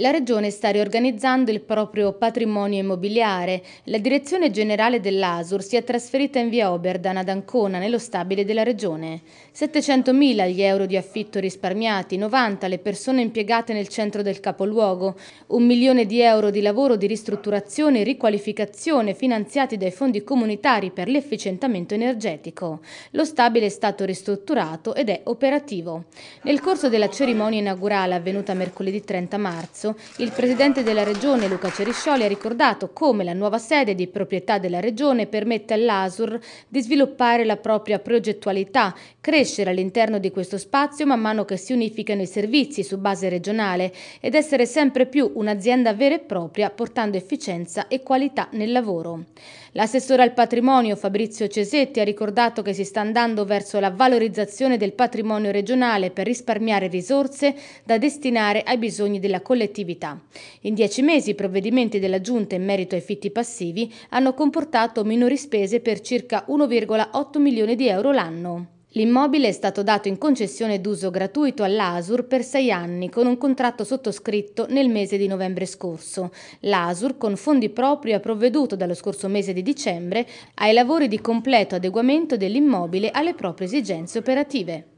La Regione sta riorganizzando il proprio patrimonio immobiliare. La Direzione Generale dell'Asur si è trasferita in via Oberdan ad Ancona, nello stabile della Regione. 700.000 gli euro di affitto risparmiati, 90 le persone impiegate nel centro del capoluogo, un milione di euro di lavoro di ristrutturazione e riqualificazione finanziati dai fondi comunitari per l'efficientamento energetico. Lo stabile è stato ristrutturato ed è operativo. Nel corso della cerimonia inaugurale avvenuta mercoledì 30 marzo, Palazzo, il presidente della Regione Luca Ceriscioli ha ricordato come la nuova sede di proprietà della Regione permette all'ASUR di sviluppare la propria progettualità, crescere all'interno di questo spazio man mano che si unificano i servizi su base regionale ed essere sempre più un'azienda vera e propria portando efficienza e qualità nel lavoro. L'assessore al patrimonio Fabrizio Cesetti ha ricordato che si sta andando verso la valorizzazione del patrimonio regionale per risparmiare risorse da destinare ai bisogni della collettività collettività. In dieci mesi i provvedimenti della Giunta in merito ai fitti passivi hanno comportato minori spese per circa 1,8 milioni di euro l'anno. L'immobile è stato dato in concessione d'uso gratuito all'ASUR per sei anni con un contratto sottoscritto nel mese di novembre scorso. L'ASUR, con fondi propri, ha provveduto dallo scorso mese di dicembre ai lavori di completo adeguamento dell'immobile alle proprie esigenze operative.